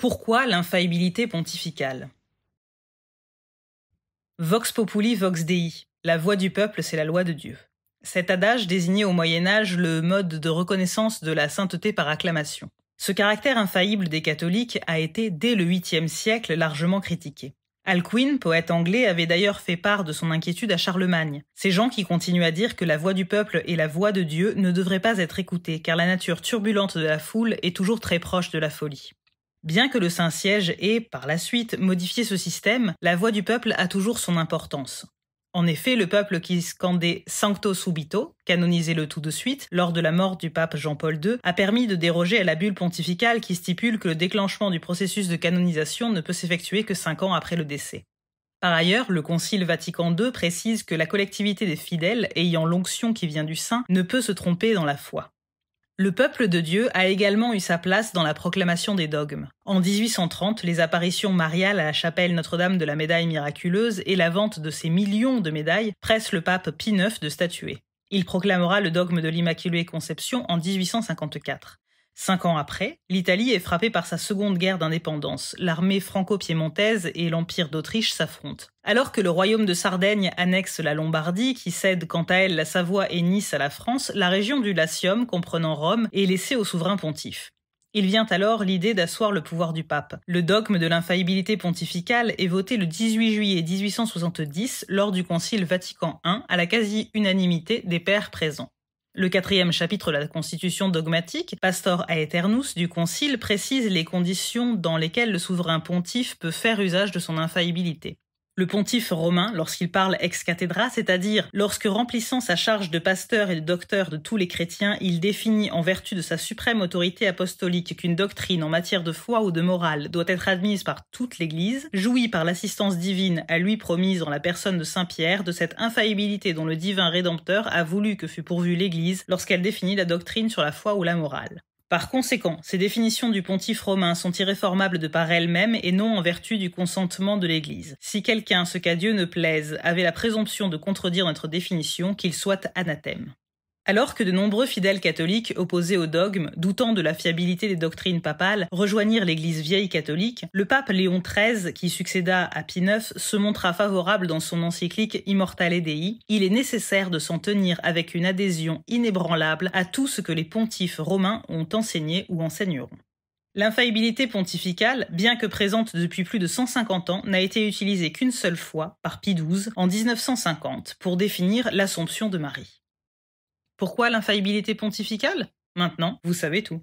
Pourquoi l'infaillibilité pontificale Vox populi, vox dei. La voix du peuple, c'est la loi de Dieu. Cet adage désignait au Moyen Âge le mode de reconnaissance de la sainteté par acclamation. Ce caractère infaillible des catholiques a été dès le 8 siècle largement critiqué. Alcuin, poète anglais, avait d'ailleurs fait part de son inquiétude à Charlemagne. Ces gens qui continuent à dire que la voix du peuple et la voix de Dieu ne devraient pas être écoutées, car la nature turbulente de la foule est toujours très proche de la folie. Bien que le Saint-Siège ait, par la suite, modifié ce système, la voix du peuple a toujours son importance. En effet, le peuple qui scandait Sancto Subito, canonisé le tout de suite, lors de la mort du pape Jean-Paul II, a permis de déroger à la bulle pontificale qui stipule que le déclenchement du processus de canonisation ne peut s'effectuer que cinq ans après le décès. Par ailleurs, le Concile Vatican II précise que la collectivité des fidèles ayant l'onction qui vient du saint ne peut se tromper dans la foi. Le peuple de Dieu a également eu sa place dans la proclamation des dogmes. En 1830, les apparitions mariales à la chapelle Notre-Dame de la Médaille Miraculeuse et la vente de ces millions de médailles pressent le pape Pie IX de statuer. Il proclamera le dogme de l'Immaculée Conception en 1854. Cinq ans après, l'Italie est frappée par sa seconde guerre d'indépendance. L'armée franco-piémontaise et l'Empire d'Autriche s'affrontent. Alors que le royaume de Sardaigne annexe la Lombardie, qui cède quant à elle la Savoie et Nice à la France, la région du Latium, comprenant Rome, est laissée au souverain pontife. Il vient alors l'idée d'asseoir le pouvoir du pape. Le dogme de l'infaillibilité pontificale est voté le 18 juillet 1870 lors du Concile Vatican I à la quasi-unanimité des pères présents. Le quatrième chapitre de la Constitution dogmatique, Pastor Aeternus du Concile, précise les conditions dans lesquelles le souverain pontife peut faire usage de son infaillibilité. Le pontife romain, lorsqu'il parle ex cathedra, c'est-à-dire lorsque remplissant sa charge de pasteur et de docteur de tous les chrétiens, il définit en vertu de sa suprême autorité apostolique qu'une doctrine en matière de foi ou de morale doit être admise par toute l'Église, jouit par l'assistance divine à lui promise en la personne de Saint Pierre de cette infaillibilité dont le divin Rédempteur a voulu que fût pourvue l'Église lorsqu'elle définit la doctrine sur la foi ou la morale. Par conséquent, ces définitions du pontife romain sont irréformables de par elles-mêmes et non en vertu du consentement de l'Église. Si quelqu'un, ce qu'à Dieu ne plaise, avait la présomption de contredire notre définition, qu'il soit anathème. Alors que de nombreux fidèles catholiques opposés au dogme, doutant de la fiabilité des doctrines papales, rejoignirent l'Église vieille catholique, le pape Léon XIII, qui succéda à Pie IX, se montra favorable dans son encyclique Immortale Dei. Il est nécessaire de s'en tenir avec une adhésion inébranlable à tout ce que les pontifes romains ont enseigné ou enseigneront. L'infaillibilité pontificale, bien que présente depuis plus de 150 ans, n'a été utilisée qu'une seule fois, par Pie XII, en 1950, pour définir l'Assomption de Marie. Pourquoi l'infaillibilité pontificale Maintenant, vous savez tout.